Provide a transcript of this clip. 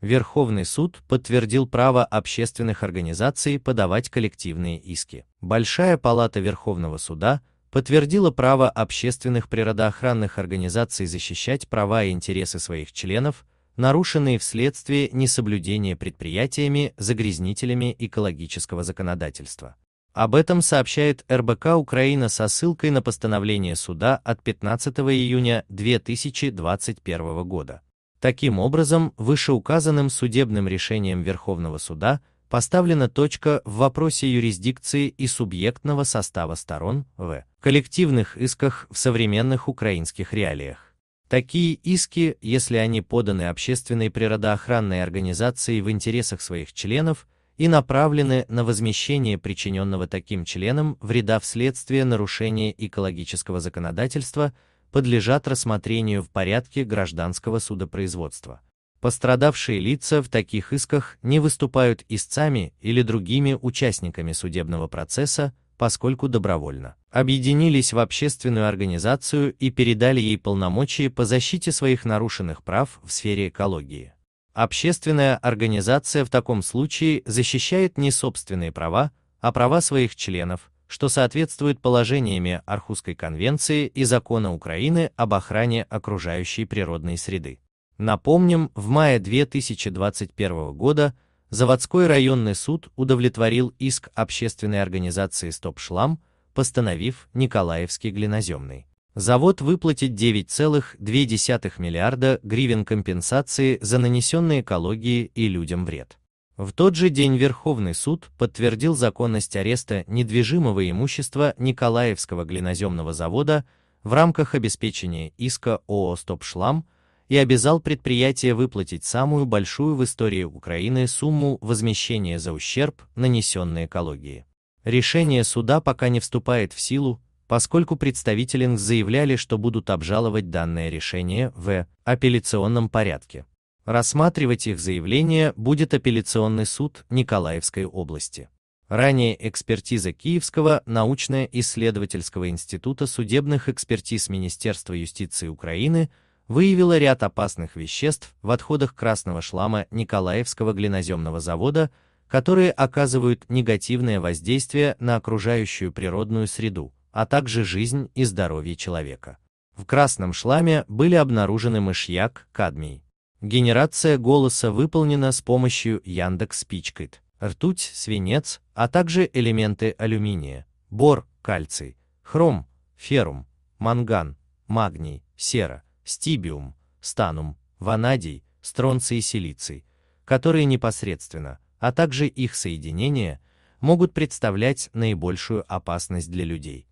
Верховный суд подтвердил право общественных организаций подавать коллективные иски. Большая палата Верховного суда подтвердила право общественных природоохранных организаций защищать права и интересы своих членов, нарушенные вследствие несоблюдения предприятиями, загрязнителями экологического законодательства. Об этом сообщает РБК Украина со ссылкой на постановление суда от 15 июня 2021 года. Таким образом, вышеуказанным судебным решением Верховного суда поставлена точка в вопросе юрисдикции и субъектного состава сторон в коллективных исках в современных украинских реалиях. Такие иски, если они поданы общественной природоохранной организацией в интересах своих членов и направлены на возмещение причиненного таким членам вреда вследствие нарушения экологического законодательства, подлежат рассмотрению в порядке гражданского судопроизводства. Пострадавшие лица в таких исках не выступают истцами или другими участниками судебного процесса, поскольку добровольно объединились в общественную организацию и передали ей полномочия по защите своих нарушенных прав в сфере экологии. Общественная организация в таком случае защищает не собственные права, а права своих членов, что соответствует положениями Архузской конвенции и закона Украины об охране окружающей природной среды. Напомним, в мае 2021 года заводской районный суд удовлетворил иск общественной организации «Стоп Шлам», постановив Николаевский глиноземный завод выплатит 9,2 миллиарда гривен компенсации за нанесенные экологии и людям вред. В тот же день Верховный суд подтвердил законность ареста недвижимого имущества Николаевского глиноземного завода в рамках обеспечения иска ООО «Стопшлам» и обязал предприятие выплатить самую большую в истории Украины сумму возмещения за ущерб, нанесенный экологии. Решение суда пока не вступает в силу, поскольку представители заявляли, что будут обжаловать данное решение в апелляционном порядке. Рассматривать их заявление будет апелляционный суд Николаевской области. Ранее экспертиза Киевского научно-исследовательского института судебных экспертиз Министерства юстиции Украины выявила ряд опасных веществ в отходах красного шлама Николаевского глиноземного завода, которые оказывают негативное воздействие на окружающую природную среду, а также жизнь и здоровье человека. В красном шламе были обнаружены мышьяк, кадмий, Генерация голоса выполнена с помощью Яндекс Пичкит, ртуть, свинец, а также элементы алюминия, бор, кальций, хром, феррум, манган, магний, сера, стибиум, станум, ванадий, стронций и силиций, которые непосредственно, а также их соединения, могут представлять наибольшую опасность для людей.